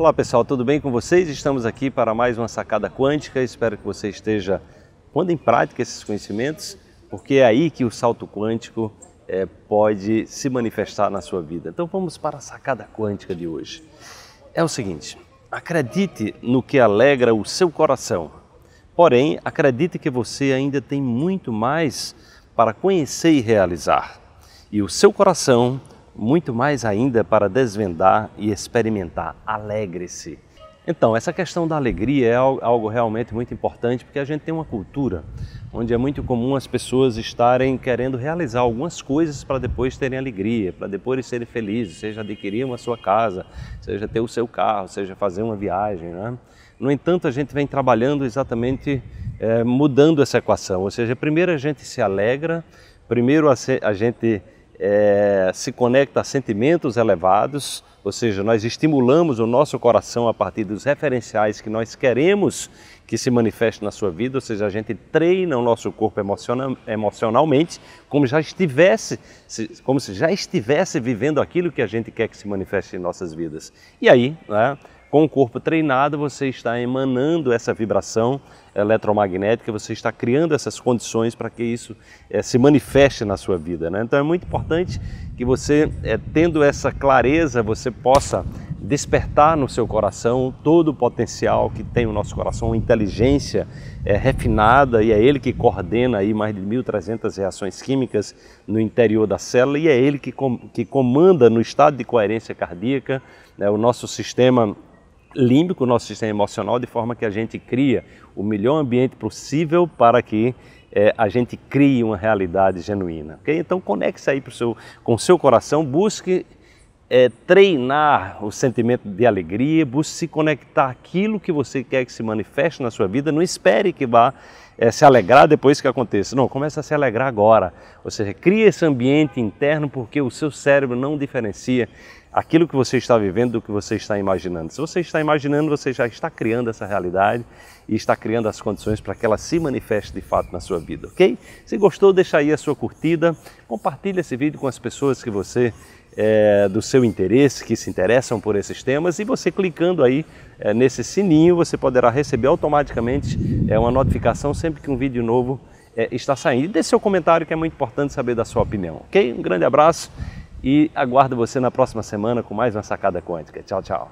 Olá pessoal, tudo bem com vocês? Estamos aqui para mais uma sacada quântica. Espero que você esteja pondo em prática esses conhecimentos, porque é aí que o salto quântico é, pode se manifestar na sua vida. Então vamos para a sacada quântica de hoje. É o seguinte: acredite no que alegra o seu coração, porém, acredite que você ainda tem muito mais para conhecer e realizar. E o seu coração muito mais ainda para desvendar e experimentar. Alegre-se. Então, essa questão da alegria é algo realmente muito importante porque a gente tem uma cultura onde é muito comum as pessoas estarem querendo realizar algumas coisas para depois terem alegria, para depois serem felizes, seja adquirir uma sua casa, seja ter o seu carro, seja fazer uma viagem. Né? No entanto, a gente vem trabalhando exatamente é, mudando essa equação, ou seja, primeiro a gente se alegra, primeiro a, se, a gente é, se conecta a sentimentos elevados, ou seja, nós estimulamos o nosso coração a partir dos referenciais que nós queremos que se manifeste na sua vida, ou seja, a gente treina o nosso corpo emocionalmente como já estivesse, como se já estivesse vivendo aquilo que a gente quer que se manifeste em nossas vidas. E aí, né, com o corpo treinado, você está emanando essa vibração eletromagnética, você está criando essas condições para que isso é, se manifeste na sua vida. Né? Então é muito importante que você, é, tendo essa clareza, você possa despertar no seu coração todo o potencial que tem o nosso coração, uma inteligência é, refinada, e é ele que coordena aí mais de 1.300 reações químicas no interior da célula, e é ele que, com, que comanda no estado de coerência cardíaca né, o nosso sistema límbico, o nosso sistema emocional, de forma que a gente cria o melhor ambiente possível para que é, a gente crie uma realidade genuína. Okay? Então, conecte-se aí pro seu, com o seu coração, busque é, treinar o sentimento de alegria, busque se conectar aquilo que você quer que se manifeste na sua vida. Não espere que vá é, se alegrar depois que aconteça. Não, começa a se alegrar agora. Ou seja, cria esse ambiente interno porque o seu cérebro não diferencia aquilo que você está vivendo do que você está imaginando. Se você está imaginando, você já está criando essa realidade e está criando as condições para que ela se manifeste de fato na sua vida, ok? Se gostou, deixa aí a sua curtida, compartilhe esse vídeo com as pessoas que você é, do seu interesse, que se interessam por esses temas, e você clicando aí é, nesse sininho, você poderá receber automaticamente é, uma notificação sempre que um vídeo novo é, está saindo. E dê seu comentário que é muito importante saber da sua opinião, ok? Um grande abraço e aguardo você na próxima semana com mais uma sacada quântica. Tchau, tchau.